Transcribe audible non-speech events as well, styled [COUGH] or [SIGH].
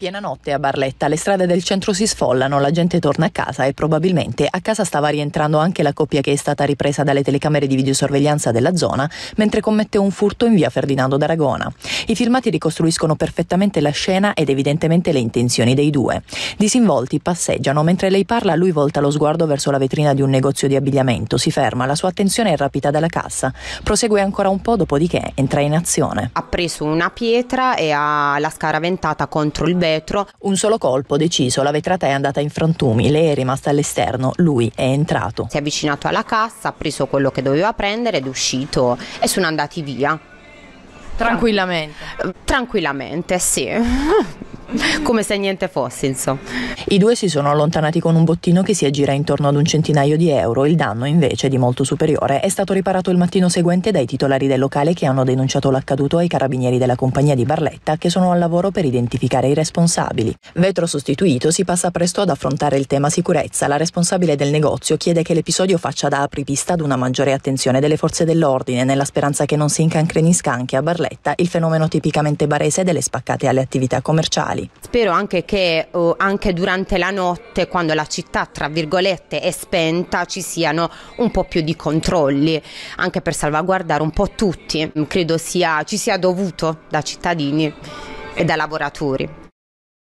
Piena notte a Barletta, le strade del centro si sfollano, la gente torna a casa e probabilmente a casa stava rientrando anche la coppia che è stata ripresa dalle telecamere di videosorveglianza della zona mentre commette un furto in via Ferdinando d'Aragona. I filmati ricostruiscono perfettamente la scena ed evidentemente le intenzioni dei due. Disinvolti passeggiano, mentre lei parla lui volta lo sguardo verso la vetrina di un negozio di abbigliamento, si ferma, la sua attenzione è rapita dalla cassa, prosegue ancora un po', dopodiché entra in azione. Ha preso una pietra e ha la scaraventata contro il vetro retro, un solo colpo deciso, la vetrata è andata in frantumi, lei è rimasta all'esterno, lui è entrato. Si è avvicinato alla cassa, ha preso quello che doveva prendere ed è uscito e sono andati via. Tranquillamente. Tranquillamente, sì. [LAUGHS] come se niente fosse insomma. I due si sono allontanati con un bottino che si aggira intorno ad un centinaio di euro, il danno invece di molto superiore è stato riparato il mattino seguente dai titolari del locale che hanno denunciato l'accaduto ai carabinieri della compagnia di Barletta che sono al lavoro per identificare i responsabili. Vetro sostituito si passa presto ad affrontare il tema sicurezza, la responsabile del negozio chiede che l'episodio faccia da apripista ad una maggiore attenzione delle forze dell'ordine nella speranza che non si incancrenisca anche a Barletta il fenomeno tipicamente barese delle spaccate alle attività commerciali locali. Spero anche che oh, anche durante la notte, quando la città tra virgolette è spenta, ci siano un po' più di controlli, anche per salvaguardare un po' tutti. Credo sia, ci sia dovuto da cittadini e da lavoratori.